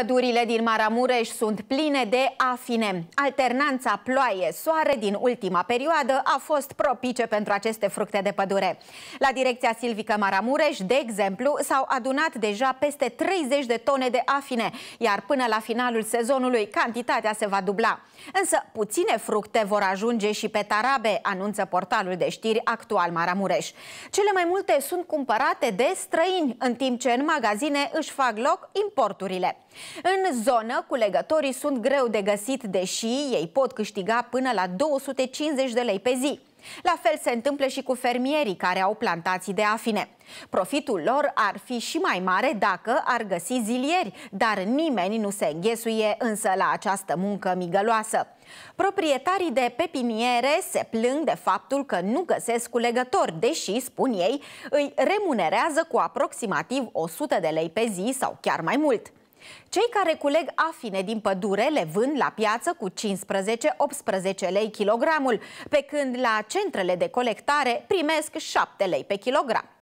Pădurile din Maramureș sunt pline de afine. Alternanța ploaie-soare din ultima perioadă a fost propice pentru aceste fructe de pădure. La direcția silvică Maramureș, de exemplu, s-au adunat deja peste 30 de tone de afine, iar până la finalul sezonului cantitatea se va dubla. Însă puține fructe vor ajunge și pe tarabe, anunță portalul de știri actual Maramureș. Cele mai multe sunt cumpărate de străini, în timp ce în magazine își fac loc importurile. În zonă, culegătorii sunt greu de găsit, deși ei pot câștiga până la 250 de lei pe zi. La fel se întâmplă și cu fermierii care au plantații de afine. Profitul lor ar fi și mai mare dacă ar găsi zilieri, dar nimeni nu se înghesuie însă la această muncă migăloasă. Proprietarii de pepiniere se plâng de faptul că nu găsesc culegători, deși, spun ei, îi remunerează cu aproximativ 100 de lei pe zi sau chiar mai mult. Cei care culeg afine din pădure le vând la piață cu 15-18 lei kilogramul, pe când la centrele de colectare primesc 7 lei pe kilogram.